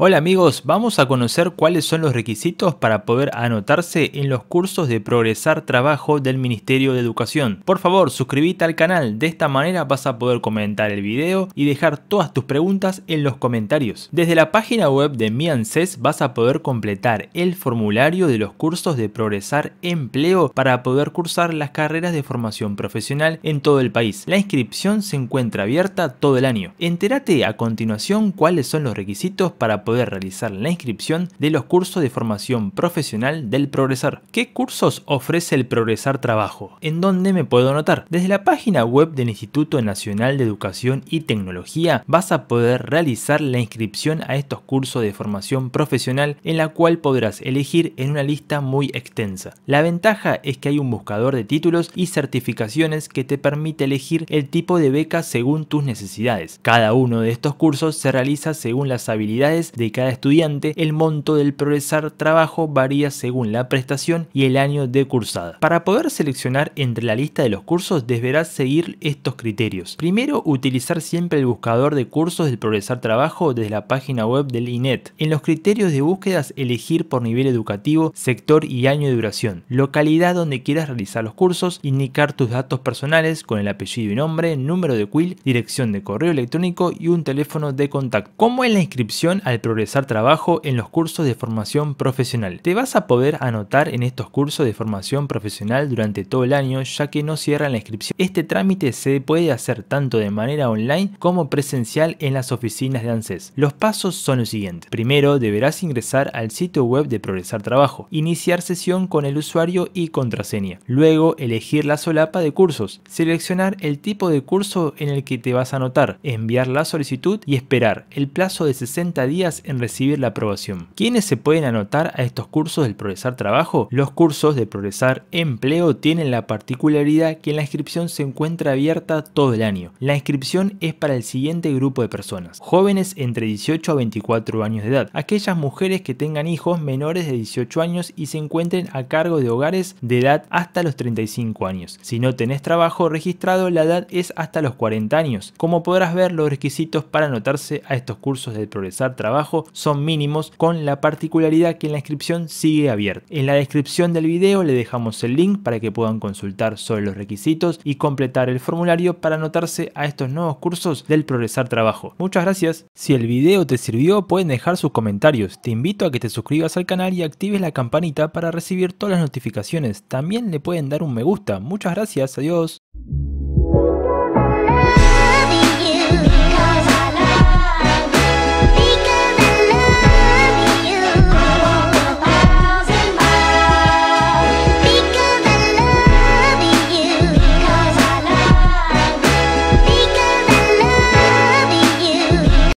Hola amigos, vamos a conocer cuáles son los requisitos para poder anotarse en los cursos de Progresar Trabajo del Ministerio de Educación. Por favor, suscríbete al canal, de esta manera vas a poder comentar el video y dejar todas tus preguntas en los comentarios. Desde la página web de Mi vas a poder completar el formulario de los cursos de Progresar Empleo para poder cursar las carreras de formación profesional en todo el país. La inscripción se encuentra abierta todo el año. Entérate a continuación cuáles son los requisitos para poder realizar la inscripción de los cursos de formación profesional del Progresar. ¿Qué cursos ofrece el Progresar Trabajo? ¿En dónde me puedo anotar? Desde la página web del Instituto Nacional de Educación y Tecnología vas a poder realizar la inscripción a estos cursos de formación profesional en la cual podrás elegir en una lista muy extensa. La ventaja es que hay un buscador de títulos y certificaciones que te permite elegir el tipo de beca según tus necesidades. Cada uno de estos cursos se realiza según las habilidades de cada estudiante, el monto del progresar trabajo varía según la prestación y el año de cursada. Para poder seleccionar entre la lista de los cursos deberás seguir estos criterios. Primero, utilizar siempre el buscador de cursos del progresar trabajo desde la página web del INET. En los criterios de búsquedas elegir por nivel educativo, sector y año de duración, localidad donde quieras realizar los cursos, indicar tus datos personales con el apellido y nombre, número de quill, dirección de correo electrónico y un teléfono de contacto. Como en la inscripción al progresar trabajo en los cursos de formación profesional. Te vas a poder anotar en estos cursos de formación profesional durante todo el año ya que no cierran la inscripción. Este trámite se puede hacer tanto de manera online como presencial en las oficinas de ANSES. Los pasos son los siguientes. Primero deberás ingresar al sitio web de Progresar Trabajo, iniciar sesión con el usuario y contraseña. Luego elegir la solapa de cursos, seleccionar el tipo de curso en el que te vas a anotar, enviar la solicitud y esperar. El plazo de 60 días en recibir la aprobación. ¿Quiénes se pueden anotar a estos cursos del Progresar Trabajo? Los cursos de Progresar Empleo tienen la particularidad que la inscripción se encuentra abierta todo el año. La inscripción es para el siguiente grupo de personas. Jóvenes entre 18 a 24 años de edad. Aquellas mujeres que tengan hijos menores de 18 años y se encuentren a cargo de hogares de edad hasta los 35 años. Si no tenés trabajo registrado, la edad es hasta los 40 años. Como podrás ver, los requisitos para anotarse a estos cursos del Progresar Trabajo son mínimos con la particularidad que la inscripción sigue abierta. En la descripción del video le dejamos el link para que puedan consultar sobre los requisitos y completar el formulario para anotarse a estos nuevos cursos del Progresar Trabajo. Muchas gracias. Si el video te sirvió pueden dejar sus comentarios. Te invito a que te suscribas al canal y actives la campanita para recibir todas las notificaciones. También le pueden dar un me gusta. Muchas gracias. Adiós.